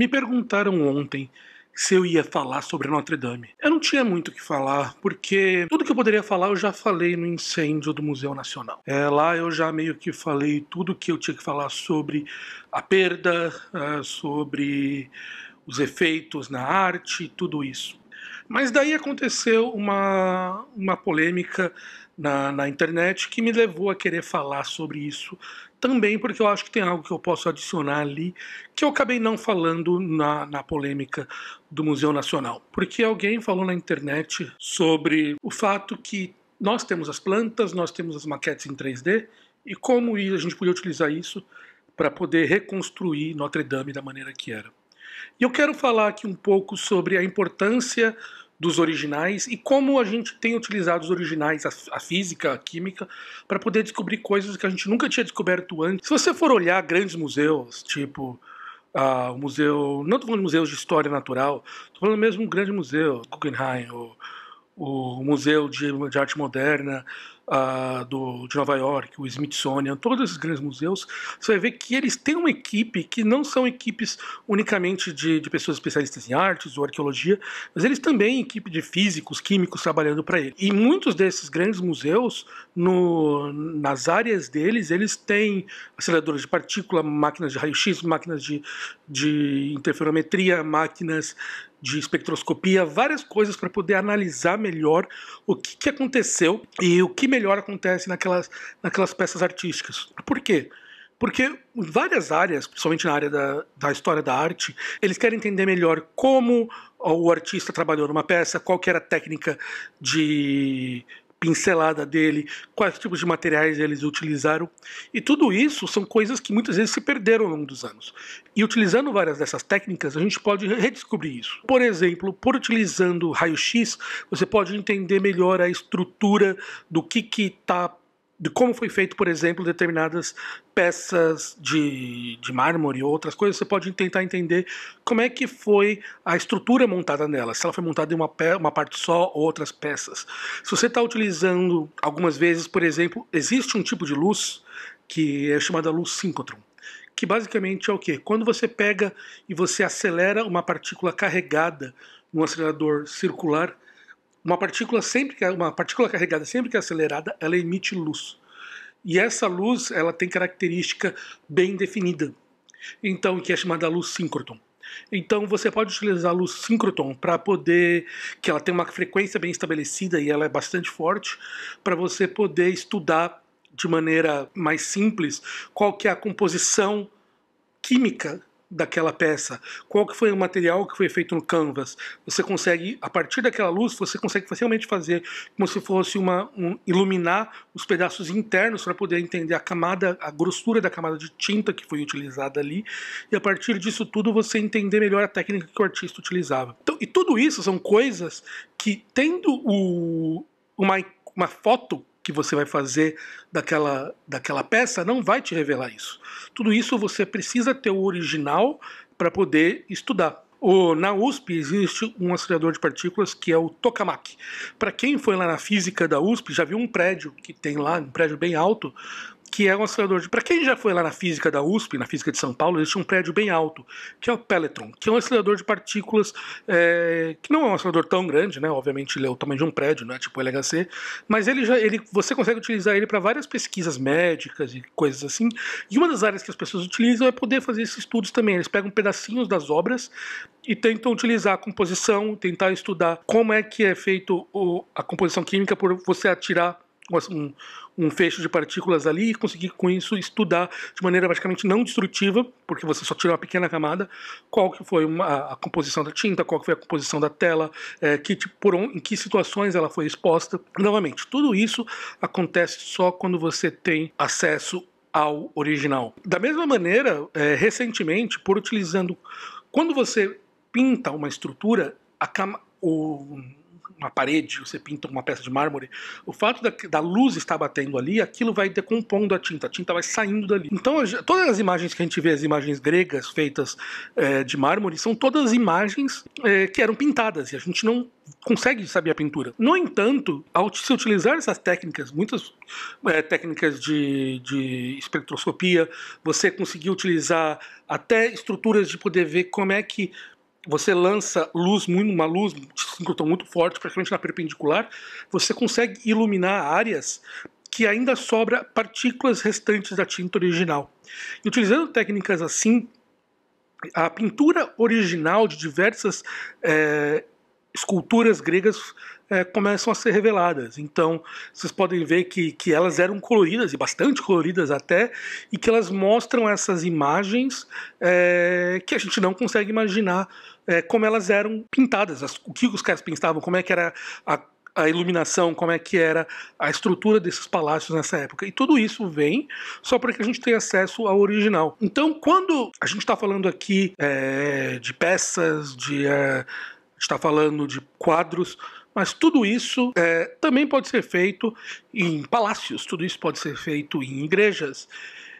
Me perguntaram ontem se eu ia falar sobre Notre Dame. Eu não tinha muito o que falar, porque tudo que eu poderia falar eu já falei no incêndio do Museu Nacional. É, lá eu já meio que falei tudo que eu tinha que falar sobre a perda, é, sobre os efeitos na arte, tudo isso. Mas daí aconteceu uma, uma polêmica na, na internet que me levou a querer falar sobre isso também porque eu acho que tem algo que eu posso adicionar ali que eu acabei não falando na, na polêmica do Museu Nacional. Porque alguém falou na internet sobre o fato que nós temos as plantas, nós temos as maquetes em 3D e como a gente podia utilizar isso para poder reconstruir Notre Dame da maneira que era. E eu quero falar aqui um pouco sobre a importância dos originais e como a gente tem utilizado os originais, a, a física, a química, para poder descobrir coisas que a gente nunca tinha descoberto antes. Se você for olhar grandes museus, tipo ah, o museu, não estou falando de museus de história natural, estou falando mesmo de um grande museu, Guggenheim, o, o Museu de, de Arte Moderna, ah, do, de Nova York, o Smithsonian, todos esses grandes museus, você vai ver que eles têm uma equipe que não são equipes unicamente de, de pessoas especialistas em artes ou arqueologia, mas eles também equipe de físicos, químicos trabalhando para ele. E muitos desses grandes museus, no, nas áreas deles, eles têm aceleradores de partícula, máquinas de raio-x, máquinas de, de interferometria, máquinas de espectroscopia, várias coisas para poder analisar melhor o que, que aconteceu e o que melhor acontece naquelas, naquelas peças artísticas. Por quê? Porque várias áreas, principalmente na área da, da história da arte, eles querem entender melhor como o artista trabalhou numa peça, qual que era a técnica de pincelada dele, quais tipos de materiais eles utilizaram. E tudo isso são coisas que muitas vezes se perderam ao longo dos anos. E utilizando várias dessas técnicas, a gente pode redescobrir isso. Por exemplo, por utilizando raio-x, você pode entender melhor a estrutura do que está de como foi feito, por exemplo, determinadas peças de, de mármore ou outras coisas, você pode tentar entender como é que foi a estrutura montada nela, se ela foi montada em uma, uma parte só ou outras peças. Se você está utilizando algumas vezes, por exemplo, existe um tipo de luz que é chamada luz síncrotron, que basicamente é o que? Quando você pega e você acelera uma partícula carregada num acelerador circular, uma partícula sempre que é, uma partícula carregada sempre que é acelerada, ela emite luz. E essa luz, ela tem característica bem definida. Então, que é chamada luz síncroton. Então você pode utilizar a luz síncroton para poder, que ela tem uma frequência bem estabelecida e ela é bastante forte, para você poder estudar de maneira mais simples qual que é a composição química daquela peça, qual que foi o material que foi feito no canvas. Você consegue, a partir daquela luz, você consegue facilmente fazer como se fosse uma um, iluminar os pedaços internos para poder entender a camada, a grossura da camada de tinta que foi utilizada ali, e a partir disso tudo você entender melhor a técnica que o artista utilizava. Então, e tudo isso são coisas que tendo o, uma, uma foto que você vai fazer daquela, daquela peça não vai te revelar isso. Tudo isso você precisa ter o original para poder estudar. O, na USP existe um acelerador de partículas que é o tokamak. Para quem foi lá na física da USP, já viu um prédio que tem lá, um prédio bem alto, que é um acelerador de. Para quem já foi lá na física da USP, na física de São Paulo, existe um prédio bem alto, que é o Peletron que é um acelerador de partículas é, que não é um acelerador tão grande, né? Obviamente ele é o tamanho de um prédio, né? Tipo LHC, mas ele já, ele, você consegue utilizar ele para várias pesquisas médicas e coisas assim. E uma das áreas que as pessoas utilizam é poder fazer esses estudos também. Eles pegam pedacinhos das obras e tentam utilizar a composição, tentar estudar como é que é feito o, a composição química por você atirar um, um fecho de partículas ali e conseguir com isso estudar de maneira praticamente não destrutiva, porque você só tira uma pequena camada, qual que foi uma, a, a composição da tinta, qual que foi a composição da tela, é, que, tipo, por um, em que situações ela foi exposta. Novamente, tudo isso acontece só quando você tem acesso ao original. Da mesma maneira, é, recentemente, por utilizando. Quando você pinta uma estrutura, a cama, o, uma parede, você pinta uma peça de mármore, o fato da, da luz estar batendo ali, aquilo vai decompondo a tinta, a tinta vai saindo dali. Então, todas as imagens que a gente vê, as imagens gregas feitas é, de mármore, são todas imagens é, que eram pintadas, e a gente não consegue saber a pintura. No entanto, ao se utilizar essas técnicas, muitas é, técnicas de, de espectroscopia, você conseguiu utilizar até estruturas de poder ver como é que você lança luz, uma luz de síncroton muito forte, praticamente na perpendicular, você consegue iluminar áreas que ainda sobra partículas restantes da tinta original. E utilizando técnicas assim, a pintura original de diversas é, esculturas gregas é, começam a ser reveladas. Então, vocês podem ver que, que elas eram coloridas, e bastante coloridas até, e que elas mostram essas imagens é, que a gente não consegue imaginar é, como elas eram pintadas, as, o que os caras pintavam, como é que era a, a iluminação, como é que era a estrutura desses palácios nessa época. E tudo isso vem só para que a gente tenha acesso ao original. Então, quando a gente está falando aqui é, de peças, de... É, está falando de quadros, mas tudo isso é, também pode ser feito em palácios, tudo isso pode ser feito em igrejas.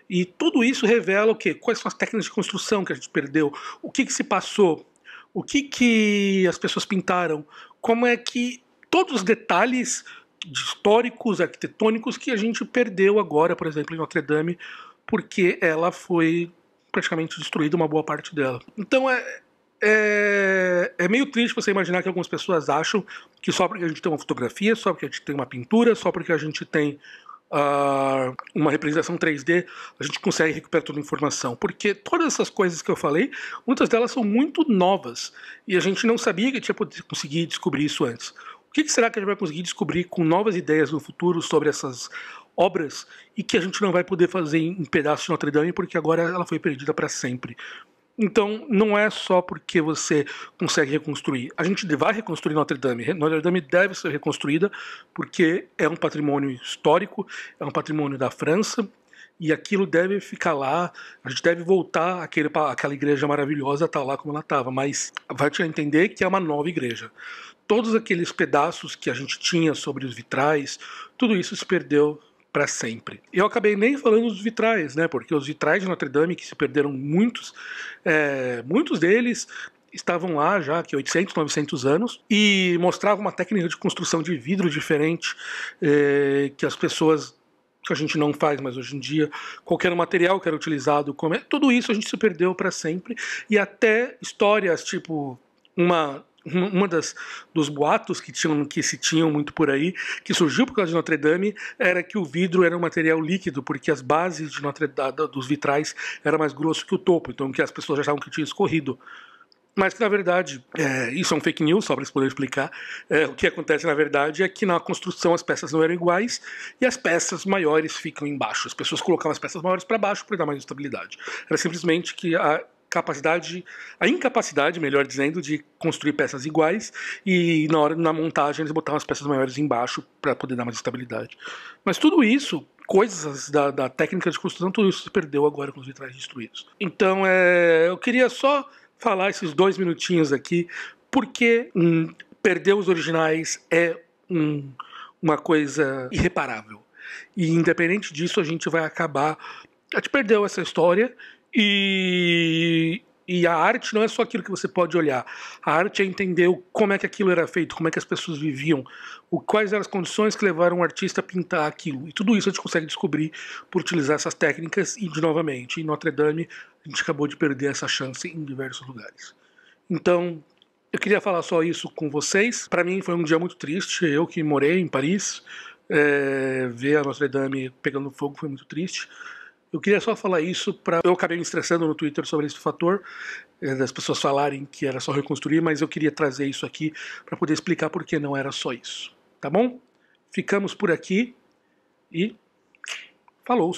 E tudo isso revela o quê? Quais são as técnicas de construção que a gente perdeu? O que, que se passou? O que, que as pessoas pintaram? Como é que todos os detalhes históricos, arquitetônicos que a gente perdeu agora, por exemplo, em Notre Dame, porque ela foi praticamente destruída uma boa parte dela. Então é, é, é, meio triste você imaginar que algumas pessoas acham que só porque a gente tem uma fotografia, só porque a gente tem uma pintura, só porque a gente tem uh, uma representação 3D, a gente consegue recuperar toda a informação. Porque todas essas coisas que eu falei, muitas delas são muito novas e a gente não sabia que tinha poder conseguir descobrir isso antes. O que, que será que a gente vai conseguir descobrir com novas ideias no futuro sobre essas obras e que a gente não vai poder fazer em um pedaço de Notre Dame porque agora ela foi perdida para sempre. Então, não é só porque você consegue reconstruir. A gente vai reconstruir Notre Dame. Notre Dame deve ser reconstruída porque é um patrimônio histórico, é um patrimônio da França, e aquilo deve ficar lá. A gente deve voltar àquele, àquela igreja maravilhosa, tá lá como ela estava, mas vai te entender que é uma nova igreja. Todos aqueles pedaços que a gente tinha sobre os vitrais, tudo isso se perdeu para sempre. Eu acabei nem falando dos vitrais, né? Porque os vitrais de Notre Dame, que se perderam muitos, é, muitos deles estavam lá já que 800, 900 anos e mostrava uma técnica de construção de vidro diferente é, que as pessoas que a gente não faz mais hoje em dia, qualquer material que era utilizado, como é, tudo isso a gente se perdeu para sempre e até histórias tipo uma uma das dos boatos que tinham que se tinham muito por aí que surgiu por causa de Notre Dame era que o vidro era um material líquido porque as bases de Notre dos vitrais era mais grosso que o topo então que as pessoas já achavam que tinha escorrido mas que na verdade é, isso é um fake news só para eles explicar é, o que acontece na verdade é que na construção as peças não eram iguais e as peças maiores ficam embaixo as pessoas colocavam as peças maiores para baixo para dar mais estabilidade era simplesmente que a capacidade, a incapacidade, melhor dizendo, de construir peças iguais e na hora na montagem eles botavam as peças maiores embaixo para poder dar mais estabilidade. Mas tudo isso, coisas da, da, técnica de construção, tudo isso se perdeu agora com os vitrais destruídos. Então, é, eu queria só falar esses dois minutinhos aqui, porque hum, perder os originais é um, uma coisa irreparável. E independente disso, a gente vai acabar. A gente perdeu essa história e, e a arte não é só aquilo que você pode olhar. A arte é entender como é que aquilo era feito, como é que as pessoas viviam, o, quais eram as condições que levaram o artista a pintar aquilo. E tudo isso a gente consegue descobrir por utilizar essas técnicas. E, de novamente, em Notre Dame, a gente acabou de perder essa chance em diversos lugares. Então, eu queria falar só isso com vocês. Para mim foi um dia muito triste. Eu que morei em Paris, é, ver a Notre Dame pegando fogo foi muito triste. Eu queria só falar isso para. Eu acabei me estressando no Twitter sobre esse fator, é, das pessoas falarem que era só reconstruir, mas eu queria trazer isso aqui para poder explicar por que não era só isso. Tá bom? Ficamos por aqui e. Falou!